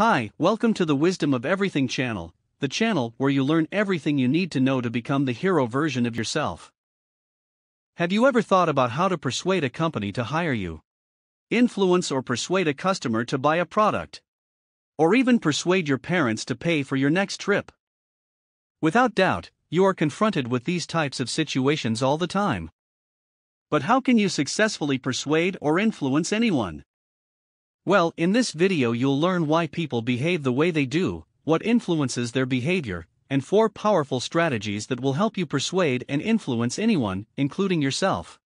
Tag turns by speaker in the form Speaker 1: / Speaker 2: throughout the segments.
Speaker 1: Hi, welcome to the Wisdom of Everything channel, the channel where you learn everything you need to know to become the hero version of yourself. Have you ever thought about how to persuade a company to hire you? Influence or persuade a customer to buy a product? Or even persuade your parents to pay for your next trip? Without doubt, you are confronted with these types of situations all the time. But how can you successfully persuade or influence anyone? Well, in this video you'll learn why people behave the way they do, what influences their behavior, and four powerful strategies that will help you persuade and influence anyone, including yourself.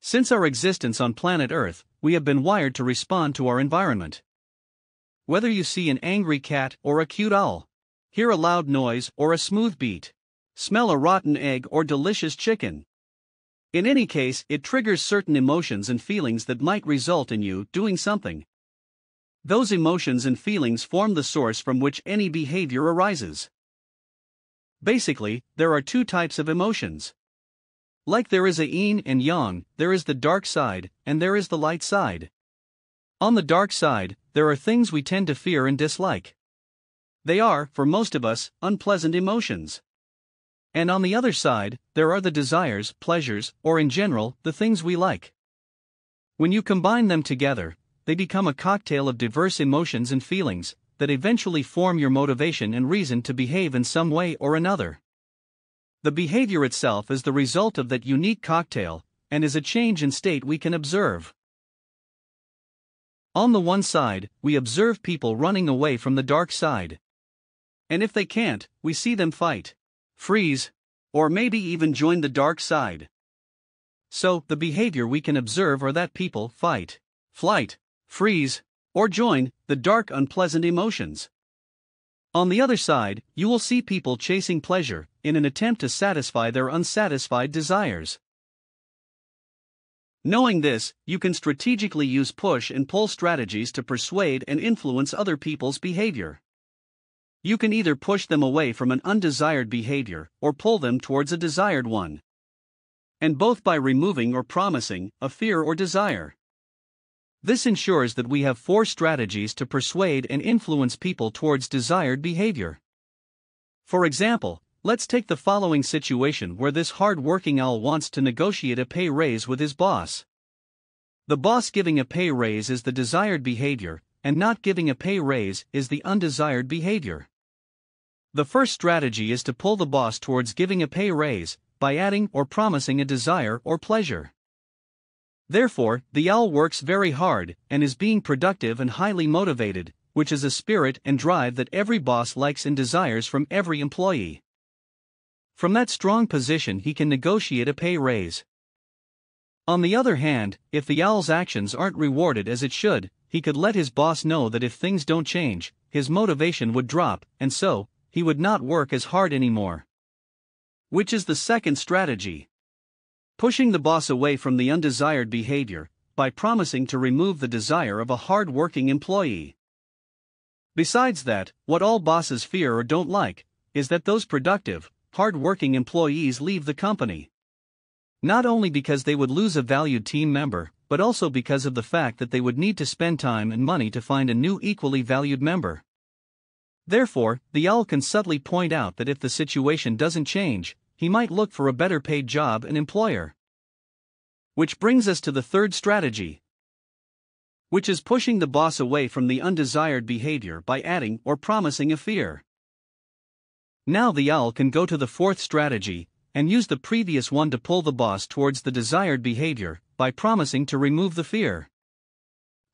Speaker 1: Since our existence on planet Earth, we have been wired to respond to our environment. Whether you see an angry cat or a cute owl, hear a loud noise or a smooth beat, smell a rotten egg or delicious chicken. In any case, it triggers certain emotions and feelings that might result in you doing something. Those emotions and feelings form the source from which any behavior arises. Basically, there are two types of emotions. Like there is a yin and yang, there is the dark side and there is the light side. On the dark side, there are things we tend to fear and dislike. They are, for most of us, unpleasant emotions. And on the other side, there are the desires, pleasures, or in general, the things we like. When you combine them together, they become a cocktail of diverse emotions and feelings that eventually form your motivation and reason to behave in some way or another. The behavior itself is the result of that unique cocktail and is a change in state we can observe. On the one side, we observe people running away from the dark side. And if they can't, we see them fight, freeze, or maybe even join the dark side. So, the behavior we can observe are that people fight, flight, freeze, or join the dark unpleasant emotions. On the other side, you will see people chasing pleasure in an attempt to satisfy their unsatisfied desires. Knowing this, you can strategically use push and pull strategies to persuade and influence other people's behavior. You can either push them away from an undesired behavior or pull them towards a desired one. And both by removing or promising a fear or desire. This ensures that we have four strategies to persuade and influence people towards desired behavior. For example, Let's take the following situation where this hard working owl wants to negotiate a pay raise with his boss. The boss giving a pay raise is the desired behavior, and not giving a pay raise is the undesired behavior. The first strategy is to pull the boss towards giving a pay raise by adding or promising a desire or pleasure. Therefore, the owl works very hard and is being productive and highly motivated, which is a spirit and drive that every boss likes and desires from every employee. From that strong position, he can negotiate a pay raise. On the other hand, if the Owl's actions aren't rewarded as it should, he could let his boss know that if things don't change, his motivation would drop, and so, he would not work as hard anymore. Which is the second strategy. Pushing the boss away from the undesired behavior by promising to remove the desire of a hard working employee. Besides that, what all bosses fear or don't like is that those productive, hard-working employees leave the company. Not only because they would lose a valued team member, but also because of the fact that they would need to spend time and money to find a new equally valued member. Therefore, the owl can subtly point out that if the situation doesn't change, he might look for a better paid job and employer. Which brings us to the third strategy, which is pushing the boss away from the undesired behavior by adding or promising a fear. Now the owl can go to the fourth strategy and use the previous one to pull the boss towards the desired behavior by promising to remove the fear.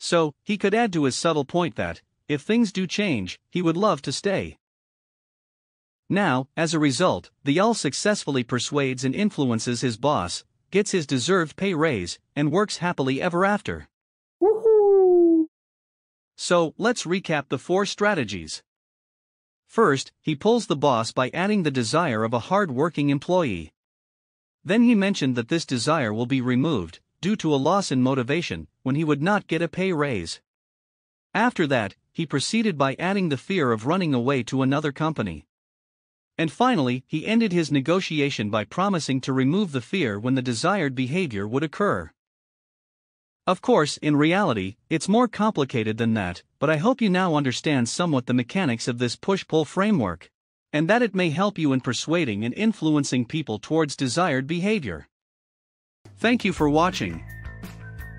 Speaker 1: So, he could add to his subtle point that, if things do change, he would love to stay. Now, as a result, the owl successfully persuades and influences his boss, gets his deserved pay raise, and works happily ever after. Woohoo! So, let's recap the four strategies. First, he pulls the boss by adding the desire of a hard working employee. Then he mentioned that this desire will be removed, due to a loss in motivation, when he would not get a pay raise. After that, he proceeded by adding the fear of running away to another company. And finally, he ended his negotiation by promising to remove the fear when the desired behavior would occur. Of course, in reality, it's more complicated than that, but I hope you now understand somewhat the mechanics of this push pull framework, and that it may help you in persuading and influencing people towards desired behavior. Thank you for watching.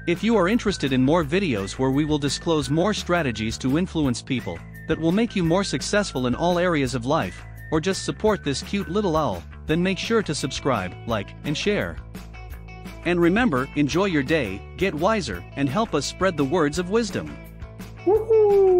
Speaker 1: If you are interested in more videos where we will disclose more strategies to influence people that will make you more successful in all areas of life, or just support this cute little owl, then make sure to subscribe, like, and share. And remember, enjoy your day, get wiser, and help us spread the words of wisdom. Woohoo!